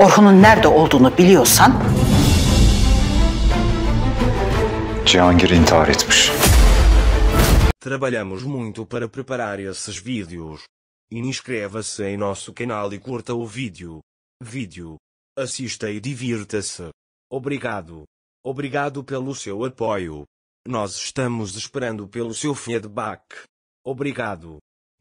Orhun'un nerede olduğunu biliyorsan... Cihangir intihar etmiş. Trabalhamos muito para preparar esses vídeos. Inscreva-se em nosso canal e curta o vídeo. Vídeo. Assista e divirta-se. Obrigado. Obrigado pelo seu apoio. Nós estamos esperando pelo seu feedback. Obrigado.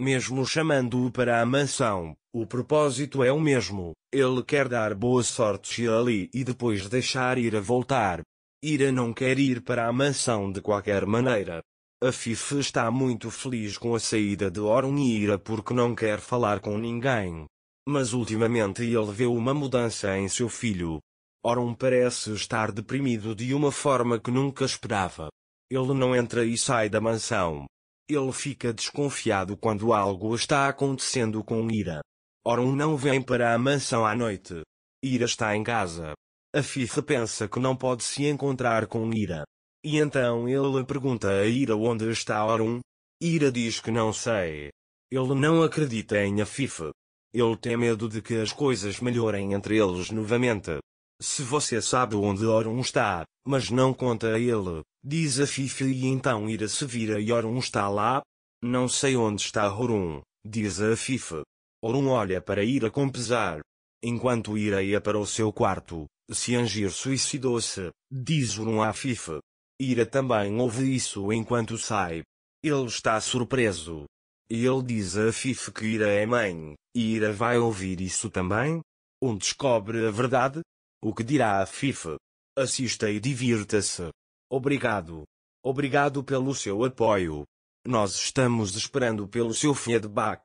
Mesmo chamando-o para a mansão, o propósito é o mesmo, ele quer dar boa sorte a Ali e depois deixar Ira voltar. Ira não quer ir para a mansão de qualquer maneira. A Fife está muito feliz com a saída de Orun e Ira porque não quer falar com ninguém. Mas ultimamente ele vê uma mudança em seu filho. Orun parece estar deprimido de uma forma que nunca esperava. Ele não entra e sai da mansão, ele fica desconfiado quando algo está acontecendo com Ira. Orum não vem para a mansão à noite. Ira está em casa. A Fifa pensa que não pode se encontrar com Ira. E então ele pergunta a Ira onde está Orum. Ira diz que não sei. Ele não acredita em a Fifa. Ele tem medo de que as coisas melhorem entre eles novamente. Se você sabe onde Orum está, mas não conta a ele, Diz a Fifi e então Ira se vira e Orun está lá. Não sei onde está Horun, diz a Fifi. Orun olha para Ira com pesar. Enquanto Ira ia para o seu quarto, se Angir suicidou-se, diz Orun à Fifi. Ira também ouve isso enquanto sai. Ele está surpreso. Ele diz a Fife que Ira é mãe, e Ira vai ouvir isso também? Onde descobre a verdade? O que dirá a Fife? Assista e divirta-se. Obrigado. Obrigado pelo seu apoio. Nós estamos esperando pelo seu feedback.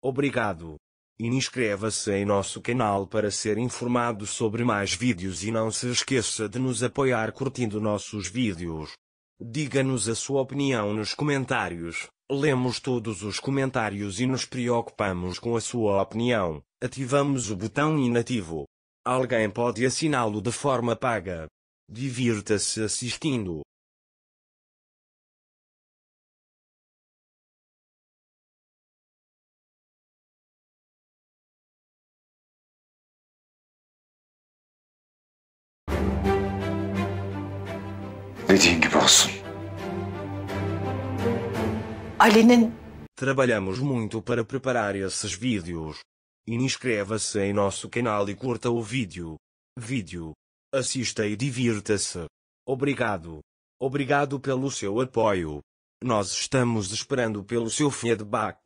Obrigado. inscreva-se em nosso canal para ser informado sobre mais vídeos e não se esqueça de nos apoiar curtindo nossos vídeos. Diga-nos a sua opinião nos comentários. Lemos todos os comentários e nos preocupamos com a sua opinião. Ativamos o botão inativo. Alguém pode assiná-lo de forma paga. Divirta-se assistindo Dediğin gibi olsun. Ali'nin... Trabalhamos muito para preparar esses vídeos. Inscreva-se em nosso canal e curta o vídeo. Vídeo. Assista e divirta-se. Obrigado. Obrigado pelo seu apoio. Nós estamos esperando pelo seu feedback.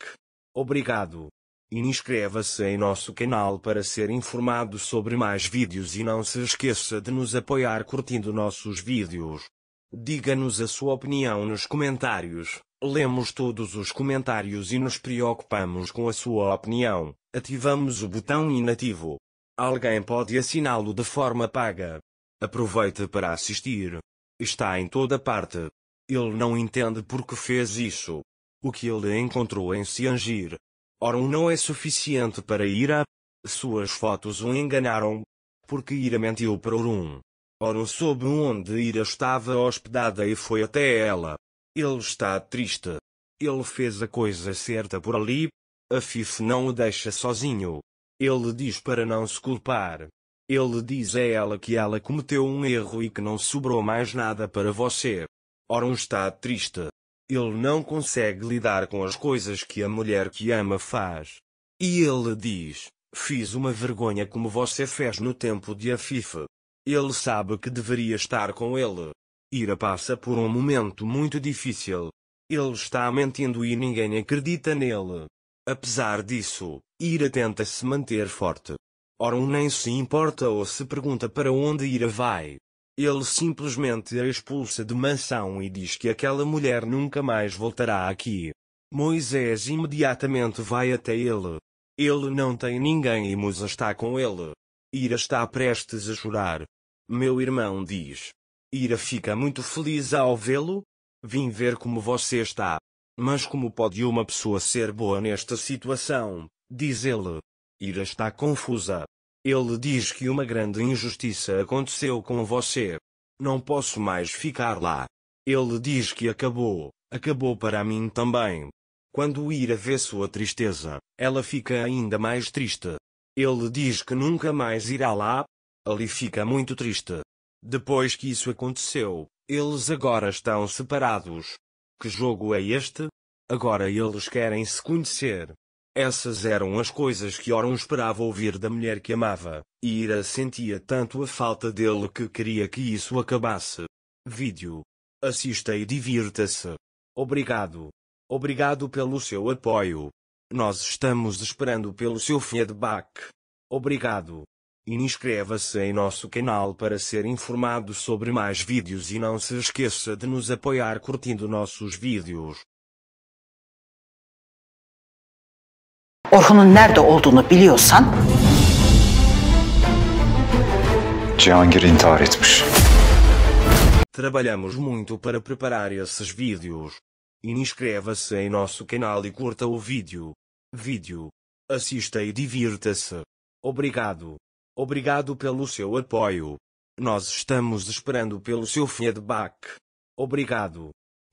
Obrigado. inscreva-se em nosso canal para ser informado sobre mais vídeos e não se esqueça de nos apoiar curtindo nossos vídeos. Diga-nos a sua opinião nos comentários. Lemos todos os comentários e nos preocupamos com a sua opinião. Ativamos o botão inativo Alguém pode assiná-lo de forma paga. Aproveite para assistir. Está em toda parte. Ele não entende por que fez isso. O que ele encontrou em se angir. Ora, um não é suficiente para Ira. Suas fotos o enganaram. Porque Ira mentiu para Orun. Orun soube onde Ira estava hospedada e foi até ela. Ele está triste. Ele fez a coisa certa por ali. A Fif não o deixa sozinho. Ele diz para não se culpar. Ele diz a ela que ela cometeu um erro e que não sobrou mais nada para você. Ora, um estado triste. Ele não consegue lidar com as coisas que a mulher que ama faz. E ele diz: Fiz uma vergonha como você fez no tempo de Afife. Ele sabe que deveria estar com ele. Ira passa por um momento muito difícil. Ele está mentindo e ninguém acredita nele. Apesar disso, Ira tenta se manter forte. Orun nem se importa ou se pergunta para onde Ira vai. Ele simplesmente a expulsa de mansão e diz que aquela mulher nunca mais voltará aqui. Moisés imediatamente vai até ele. Ele não tem ninguém e Musa está com ele. Ira está prestes a chorar. Meu irmão diz. Ira fica muito feliz ao vê-lo. Vim ver como você está. Mas como pode uma pessoa ser boa nesta situação, Diz ele. Ira está confusa. Ele diz que uma grande injustiça aconteceu com você. Não posso mais ficar lá. Ele diz que acabou, acabou para mim também. Quando Ira vê sua tristeza, ela fica ainda mais triste. Ele diz que nunca mais irá lá. Ali fica muito triste. Depois que isso aconteceu, eles agora estão separados. Que jogo é este? Agora eles querem se conhecer, essas eram as coisas que Oron esperava ouvir da mulher que amava, e Ira sentia tanto a falta dele que queria que isso acabasse. Vídeo. Assista e divirta-se. Obrigado. Obrigado pelo seu apoio. Nós estamos esperando pelo seu feedback. Obrigado. Inscreva-se em nosso canal para ser informado sobre mais vídeos e não se esqueça de nos apoiar curtindo nossos vídeos. Orhun'un nerede olduğunu biliyorsan... Cihangir intihar etmiş. Trabalhamos muito para preparar esses vídeos. Inscreva-se em nosso canal e curta o vídeo. Vídeo. Assista e divirta-se. Obrigado. Obrigado pelo seu apoio. Nós estamos esperando pelo seu feedback. Obrigado.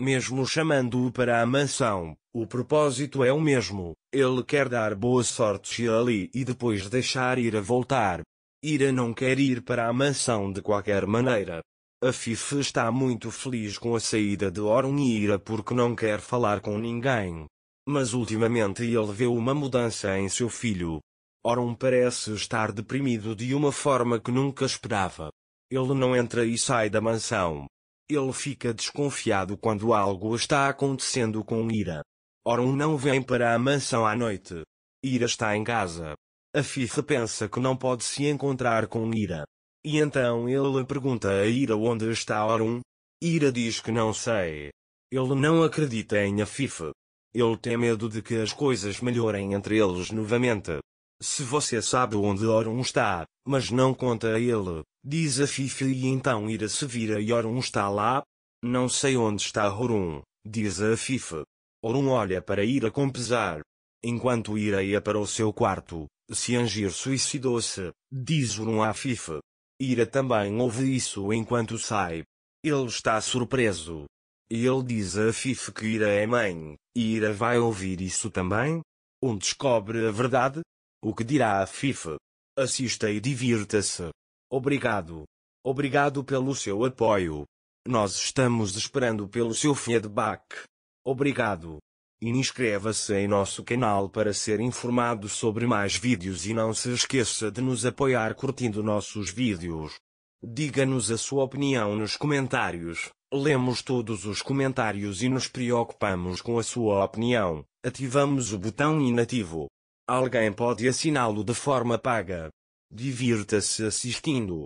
mesmo chamando-o para a mansão, o propósito é o mesmo, ele quer dar boa sorte a Ali e depois deixar Ira voltar. Ira não quer ir para a mansão de qualquer maneira. A Fife está muito feliz com a saída de Orun e Ira porque não quer falar com ninguém. Mas ultimamente ele vê uma mudança em seu filho. Orun parece estar deprimido de uma forma que nunca esperava. Ele não entra e sai da mansão, ele fica desconfiado quando algo está acontecendo com Ira. Orun não vem para a mansão à noite. Ira está em casa. A Fifa pensa que não pode se encontrar com Ira. E então ele pergunta a Ira onde está Orun. Ira diz que não sei. Ele não acredita em a Fifa. Ele tem medo de que as coisas melhorem entre eles novamente. Se você sabe onde Orun está, mas não conta a ele, diz a Fifi e então ira se vira e Orun está lá. Não sei onde está Orun, diz a Fifi. Orun olha para Ira com pesar. Enquanto Ira ia para o seu quarto, se Angir suicidou-se, diz Orun a Fifi. Ira também ouve isso enquanto sai. Ele está surpreso. Ele diz a Fifi que Ira é mãe, e Ira vai ouvir isso também? Onde descobre a verdade? O que dirá a FIFA? Assista e divirta-se. Obrigado. Obrigado pelo seu apoio. Nós estamos esperando pelo seu feedback. Obrigado. inscreva-se em nosso canal para ser informado sobre mais vídeos e não se esqueça de nos apoiar curtindo nossos vídeos. Diga-nos a sua opinião nos comentários. Lemos todos os comentários e nos preocupamos com a sua opinião. Ativamos o botão inativo. Alguém pode assiná-lo de forma paga. Divirta-se assistindo.